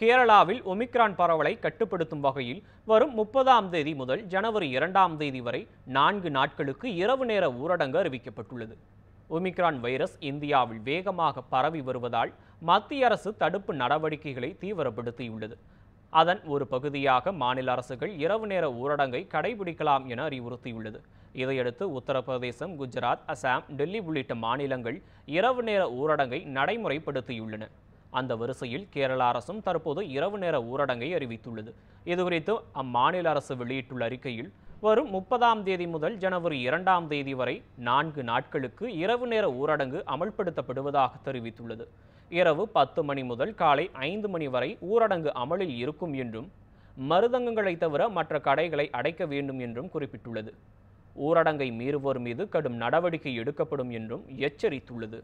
கேரளாவில் ஒமிக்ரான் பரவலை கட்டுப்படுத்தும் வகையில் வரும் முப்பதாம் தேதி முதல் ஜனவரி இரண்டாம் தேதி வரை நான்கு நாட்களுக்கு இரவு நேர ஊரடங்கு அறிவிக்கப்பட்டுள்ளது ஒமிக்ரான் வைரஸ் இந்தியாவில் வேகமாக பரவி வருவதால் மத்திய அரசு தடுப்பு நடவடிக்கைகளை தீவிரப்படுத்தியுள்ளது அதன் ஒரு பகுதியாக மாநில அரசுகள் இரவு நேர ஊரடங்கை கடைபிடிக்கலாம் என அறிவுறுத்தியுள்ளது இதையடுத்து உத்தரப்பிரதேசம் குஜராத் அசாம் டெல்லி உள்ளிட்ட மாநிலங்கள் இரவு நேர ஊரடங்கை நடைமுறைப்படுத்தியுள்ளன அந்த வரிசையில் கேரள அரசும் தற்போது இரவு நேர ஊரடங்கை அறிவித்துள்ளது இதுகுறித்து அம்மாநில அரசு வெளியிட்டுள்ள அறிக்கையில் வரும் முப்பதாம் தேதி முதல் ஜனவரி இரண்டாம் தேதி வரை நான்கு நாட்களுக்கு இரவு நேர ஊரடங்கு அமல்படுத்தப்படுவதாக தெரிவித்துள்ளது இரவு பத்து மணி முதல் காலை ஐந்து மணி வரை ஊரடங்கு அமலில் இருக்கும் என்றும் மருதங்கங்களை தவிர மற்ற கடைகளை அடைக்க வேண்டும் என்றும் குறிப்பிட்டுள்ளது ஊரடங்கை மீறுவோர் மீது கடும் நடவடிக்கை எடுக்கப்படும் என்றும் எச்சரித்துள்ளது